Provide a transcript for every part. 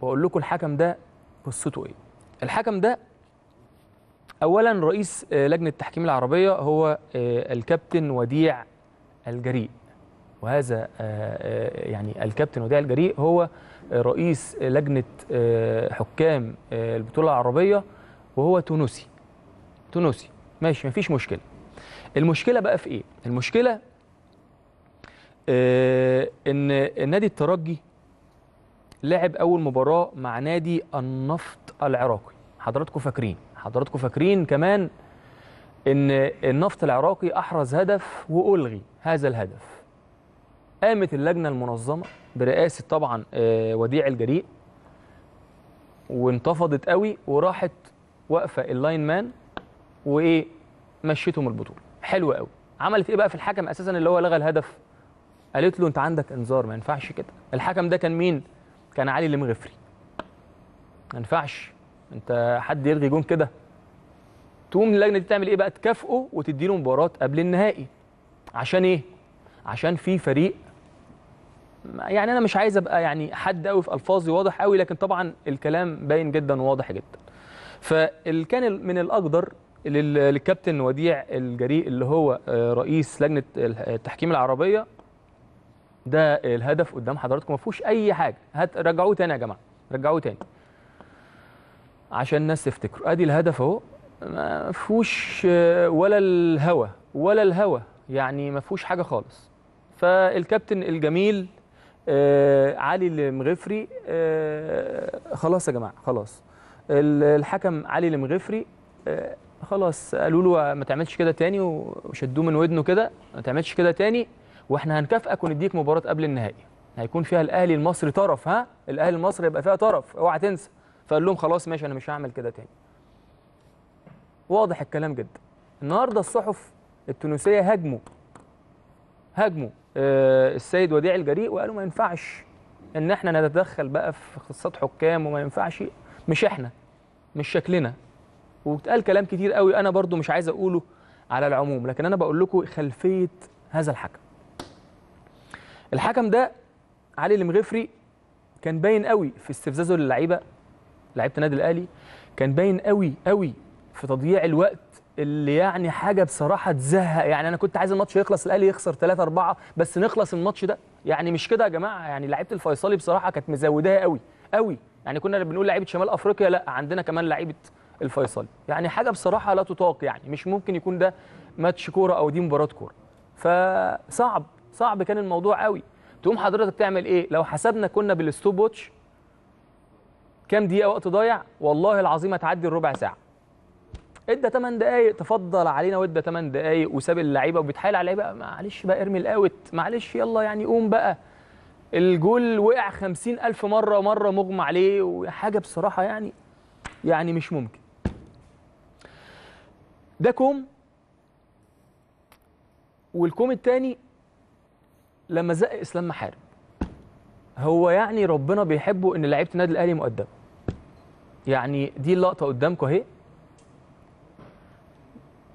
واقول لكم الحكم ده قصته ايه الحكم ده اولا رئيس آه، لجنه التحكيم العربيه هو آه، الكابتن وديع الجريء وهذا آه، يعني الكابتن وديع الجريء هو رئيس لجنه حكام البطوله العربيه وهو تونسي تونسي ماشي مفيش مشكله المشكله بقى في ايه المشكله ان النادي الترجي لعب اول مباراه مع نادي النفط العراقي حضراتكم فاكرين حضراتكم فاكرين كمان ان النفط العراقي احرز هدف والغي هذا الهدف قامت اللجنه المنظمه برئاسه طبعا آه، وديع الجريء وانتفضت قوي وراحت واقفه اللاين مان وايه مشيتهم البطوله حلوه قوي عملت ايه بقى في الحكم اساسا اللي هو لغى الهدف قالت له انت عندك انذار ما ينفعش كده الحكم ده كان مين كان علي المغفري ما ينفعش انت حد يلغي جون كده تقوم اللجنه دي تعمل ايه بقى تكافئه وتديله مباراه قبل النهائي عشان ايه عشان في فريق يعني انا مش عايز ابقى يعني حد قوي في الفاظي واضح قوي لكن طبعا الكلام باين جدا وواضح جدا فكان من الاقدر للكابتن وديع الجريء اللي هو آه، رئيس لجنه التحكيم العربيه ده الهدف قدام حضراتكم ما فيهوش اي حاجه هات رجعوه تاني يا جماعه رجعوه تاني عشان الناس تفتكروا ادي الهدف اهو ما فيهوش ولا الهوى ولا الهوى يعني ما فيهوش حاجه خالص فالكابتن الجميل آه علي المغفري آه خلاص يا جماعه خلاص الحكم علي المغفري آه خلاص قالوا له ما تعملش كده تاني وشدوه من ودنه كده ما تعملش كده تاني واحنا هنكافئك ونديك مباراه قبل النهائي هيكون فيها الاهلي المصري طرف ها الاهلي المصري يبقى فيها طرف اوعى تنسى فقال لهم خلاص ماشي انا مش هعمل كده تاني واضح الكلام جدا النهارده الصحف التونسيه هاجموا هاجموا آه، السيد وديع الجريء وقالوا ما ينفعش ان احنا نتدخل بقى في قصات حكام وما ينفعش مش احنا مش شكلنا واتقال كلام كتير قوي انا برضو مش عايز اقوله على العموم لكن انا بقول لكم خلفيه هذا الحكم الحكم ده علي المغفري كان باين قوي في استفزازه للعيبه لعيبه النادي الاهلي كان باين قوي قوي في تضييع الوقت اللي يعني حاجه بصراحه تزهق يعني انا كنت عايز الماتش يخلص الاهلي يخسر 3 4 بس نخلص الماتش ده يعني مش كده يا جماعه يعني لعيبه الفيصلي بصراحه كانت مزوداها قوي قوي يعني كنا بنقول لعيبه شمال افريقيا لا عندنا كمان لعيبه الفيصلي يعني حاجه بصراحه لا تطاق يعني مش ممكن يكون ده ماتش كوره او دي مباراه كوره فصعب صعب كان الموضوع قوي تقوم حضرتك تعمل ايه لو حسبنا كنا بالستوب ووتش كام دقيقه وقت ضايع والله العظيم هتعدي الربع ساعه ادى 8 دقايق تفضل علينا وادى 8 دقايق وساب اللعيبه وبيتحايل على اللعيبه معلش بقى ارمي الاوت معلش يلا يعني قوم بقى الجول وقع 50000 مره مره مغمى عليه وحاجه بصراحه يعني يعني مش ممكن ده كوم والكوم الثاني لما زق اسلام محارب هو يعني ربنا بيحبه ان لعيبه النادي الاهلي مؤدبه يعني دي اللقطه قدامكم اهي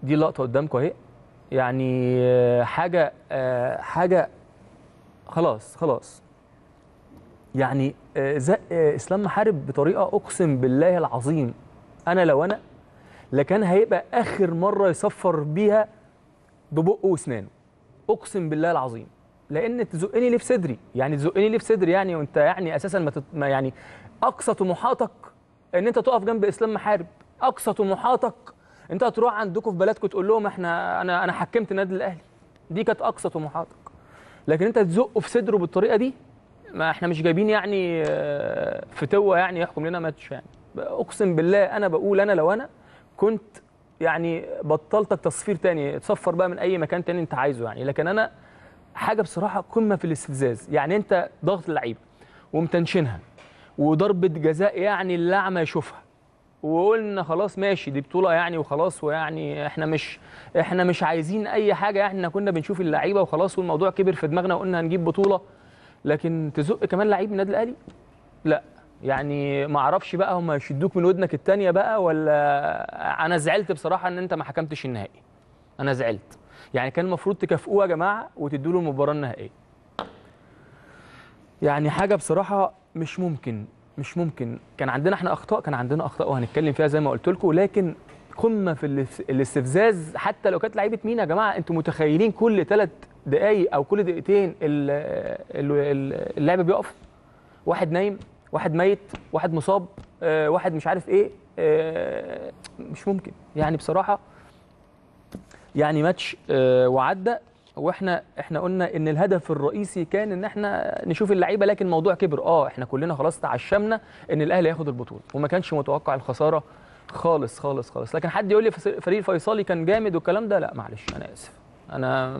دي اللقطه قدامكم اهي يعني آه، حاجه آه، حاجه خلاص خلاص يعني آه، زق اسلام محارب بطريقه اقسم بالله العظيم انا لو انا لكان هيبقى اخر مره يصفر بيها ببقه واسنانه اقسم بالله العظيم لان تزقني ليه في صدري يعني تزقني ليه في صدري يعني وانت يعني اساسا ما, تت... ما يعني اقصى طموحاتك ان انت تقف جنب اسلام محارب اقصى طموحاتك انت هتروح عندكم في بلدكم تقول لهم احنا انا انا حكمت النادي الاهلي دي كانت اقصى طموحاتك لكن انت تزقه في صدره بالطريقه دي ما احنا مش جايبين يعني آه، فتوه يعني يحكم لنا ماتش يعني اقسم بالله انا بقول انا لو انا كنت يعني بطلتك تصفير تاني تصفر بقى من اي مكان تاني انت عايزه يعني لكن انا حاجه بصراحه قمه في الاستفزاز يعني انت ضغط اللعيبه ومتنشنها وضربه جزاء يعني اللعمه يشوفها وقلنا خلاص ماشي دي بطوله يعني وخلاص ويعني احنا مش احنا مش عايزين اي حاجه يعني احنا كنا بنشوف اللعيبه وخلاص والموضوع كبر في دماغنا وقلنا هنجيب بطوله لكن تزق كمان لعيب من النادي الاهلي لا يعني ما اعرفش بقى هم يشدوك من ودنك الثانيه بقى ولا انا زعلت بصراحه ان انت ما حكمتش النهائي انا زعلت يعني كان المفروض تكافئوه يا جماعه وتدوا له المباراه النهائيه يعني حاجه بصراحه مش ممكن مش ممكن كان عندنا احنا اخطاء كان عندنا اخطاء وهنتكلم فيها زي ما قلت لكم لكن قمه في الاستفزاز حتى لو كانت لعيبه مين يا جماعه انتم متخيلين كل ثلاث دقائق او كل دقيقتين اللعب بيقف واحد نايم واحد ميت واحد مصاب آه، واحد مش عارف ايه آه، مش ممكن يعني بصراحه يعني ماتش آه، وعدى واحنا احنا قلنا ان الهدف الرئيسي كان ان احنا نشوف اللعيبه لكن الموضوع كبر اه احنا كلنا خلاص تعشمنا ان الاهلي ياخد البطوله وما كانش متوقع الخساره خالص خالص خالص لكن حد يقول لي فريق الفيصلي كان جامد والكلام ده لا معلش انا اسف انا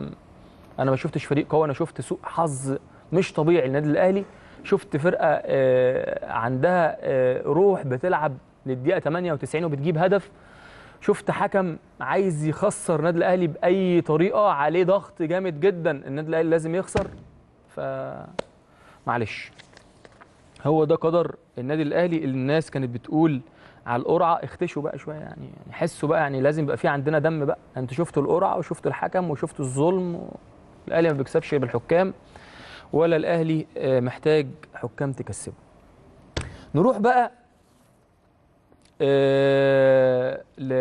انا ما شفتش فريق قوي انا شفت سوء حظ مش طبيعي للنادي الاهلي شفت فرقه آه، عندها آه، روح بتلعب للدقيقه 98 وبتجيب هدف شفت حكم عايز يخسر النادي الاهلي باي طريقه عليه ضغط جامد جدا النادي الاهلي لازم يخسر ف معلش هو ده قدر النادي الاهلي اللي الناس كانت بتقول على القرعه اختشوا بقى شويه يعني،, يعني حسوا بقى يعني لازم يبقى في عندنا دم بقى انتوا شفتوا القرعه وشفتوا الحكم وشفتوا الظلم و... الاهلي ما بيكسبش بالحكام ولا الاهلي آه، محتاج حكام تكسبه نروح بقى آه،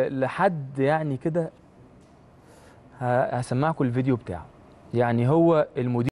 لحد يعني كده هسمعكم الفيديو بتاعه يعني هو المدير